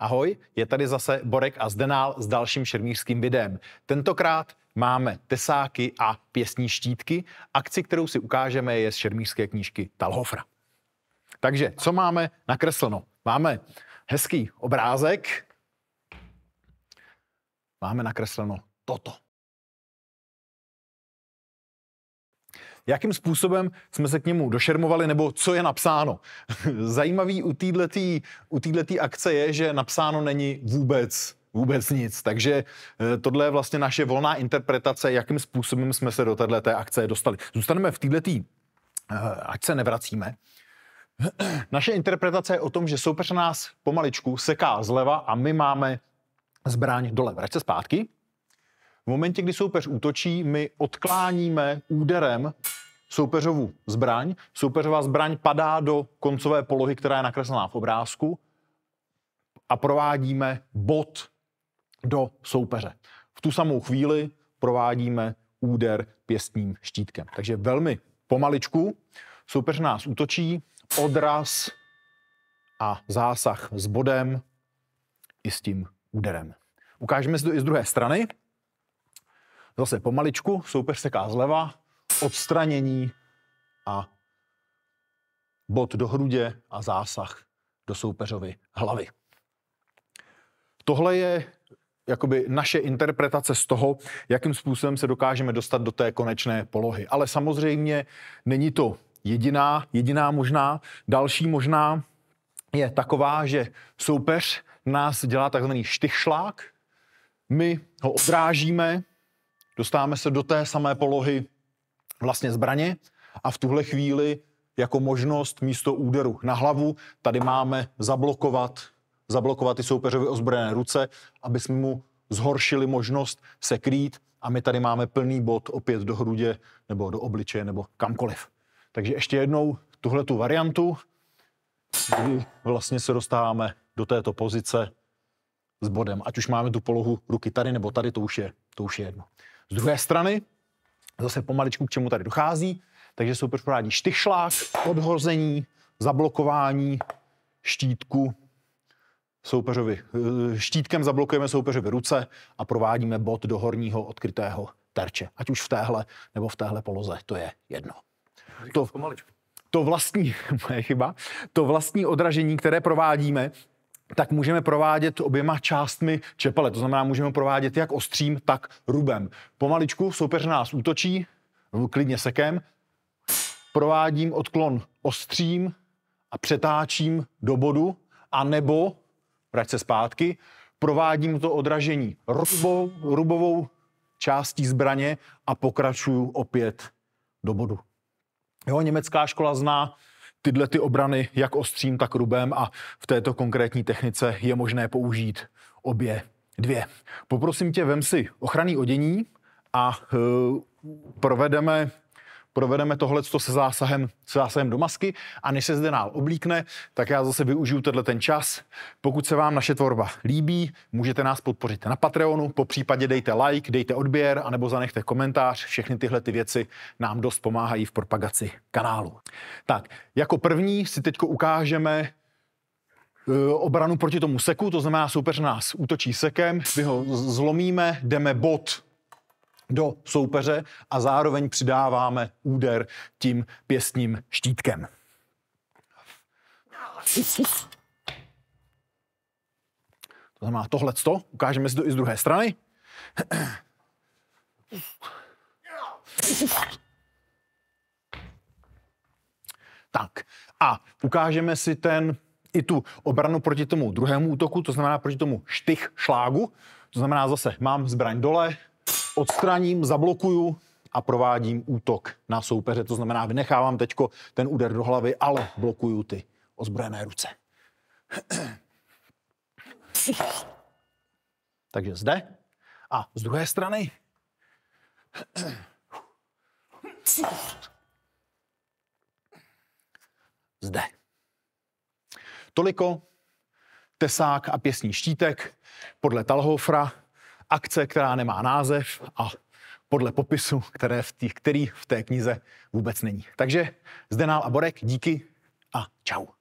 Ahoj, je tady zase Borek a Zdenál s dalším šermířským videem. Tentokrát máme tesáky a pěsní štítky. Akci, kterou si ukážeme, je z šermířské knížky Talhofra. Takže, co máme nakresleno? Máme hezký obrázek. Máme nakresleno toto. jakým způsobem jsme se k němu došermovali, nebo co je napsáno. Zajímavý u této u týhletý akce je, že napsáno není vůbec vůbec nic. Takže eh, tohle je vlastně naše volná interpretace, jakým způsobem jsme se do této akce dostali. Zůstaneme v této, eh, ať se nevracíme. Naše interpretace je o tom, že soupeř nás pomaličku seká zleva a my máme zbraň dole. Vrať se zpátky. V momentě, kdy soupeř útočí, my odkláníme úderem soupeřovu zbraň. Soupeřová zbraň padá do koncové polohy, která je nakreslená v obrázku a provádíme bod do soupeře. V tu samou chvíli provádíme úder pěstním štítkem. Takže velmi pomaličku. Soupeř nás útočí, odraz a zásah s bodem i s tím úderem. Ukážeme si to i z druhé strany. Zase pomaličku, soupeř seká zleva, odstranění a bod do hrudě a zásah do soupeřovy hlavy. Tohle je jakoby naše interpretace z toho, jakým způsobem se dokážeme dostat do té konečné polohy. Ale samozřejmě není to jediná, jediná možná. Další možná je taková, že soupeř nás dělá takzvaný štychšlák, my ho odrážíme, Dostáváme se do té samé polohy vlastně zbraně a v tuhle chvíli jako možnost místo úderu na hlavu tady máme zablokovat, zablokovat ty soupeřovi ozbrojené ruce, aby jsme mu zhoršili možnost se krýt a my tady máme plný bod opět do hrudě nebo do obličeje nebo kamkoliv. Takže ještě jednou tuhle tu variantu, kdy vlastně se dostáváme do této pozice s bodem. Ať už máme tu polohu ruky tady nebo tady, to už je, to už je jedno. Z druhé strany, zase pomaličku k čemu tady dochází, takže soupeř provádí štychšlák, odhození, zablokování štítku soupeřovi. Eh, štítkem zablokujeme soupeřovi ruce a provádíme bod do horního odkrytého terče. Ať už v téhle nebo v téhle poloze, to je jedno. To, to vlastní, moje chyba, to vlastní odražení, které provádíme, tak můžeme provádět oběma částmi čepele. To znamená, můžeme provádět jak ostřím, tak rubem. Pomaličku soupeř nás útočí, klidně sekem, provádím odklon ostřím a přetáčím do bodu, anebo, vrať se zpátky, provádím to odražení rubou, rubovou částí zbraně a pokračuju opět do bodu. Jo, německá škola zná tyhle ty obrany jak ostřím, tak rubem a v této konkrétní technice je možné použít obě dvě. Poprosím tě, vem si ochranný odění a eh, provedeme provedeme tohle se zásahem, se zásahem do masky a než se zde nál oblíkne, tak já zase využiju tenhle ten čas. Pokud se vám naše tvorba líbí, můžete nás podpořit na Patreonu, po případě dejte like, dejte odběr, anebo zanechte komentář. Všechny tyhle ty věci nám dost pomáhají v propagaci kanálu. Tak, jako první si teď ukážeme eh, obranu proti tomu seku, to znamená soupeř nás útočí sekem, my ho zlomíme, jdeme bod do soupeře a zároveň přidáváme úder tím pěstním štítkem. To znamená tohle to ukážeme si to i z druhé strany. Tak a ukážeme si ten i tu obranu proti tomu druhému útoku, to znamená proti tomu štych šlágu. To znamená zase, mám zbraň dole, odstraním, zablokuju a provádím útok na soupeře. To znamená, vynechávám teď ten úder do hlavy, ale blokuju ty ozbrojené ruce. Takže zde a z druhé strany. Zde. Toliko tesák a pěsní štítek podle Talhofra akce, která nemá název a podle popisu, které v tý, který v té knize vůbec není. Takže Zdenál a Borek, díky a čau.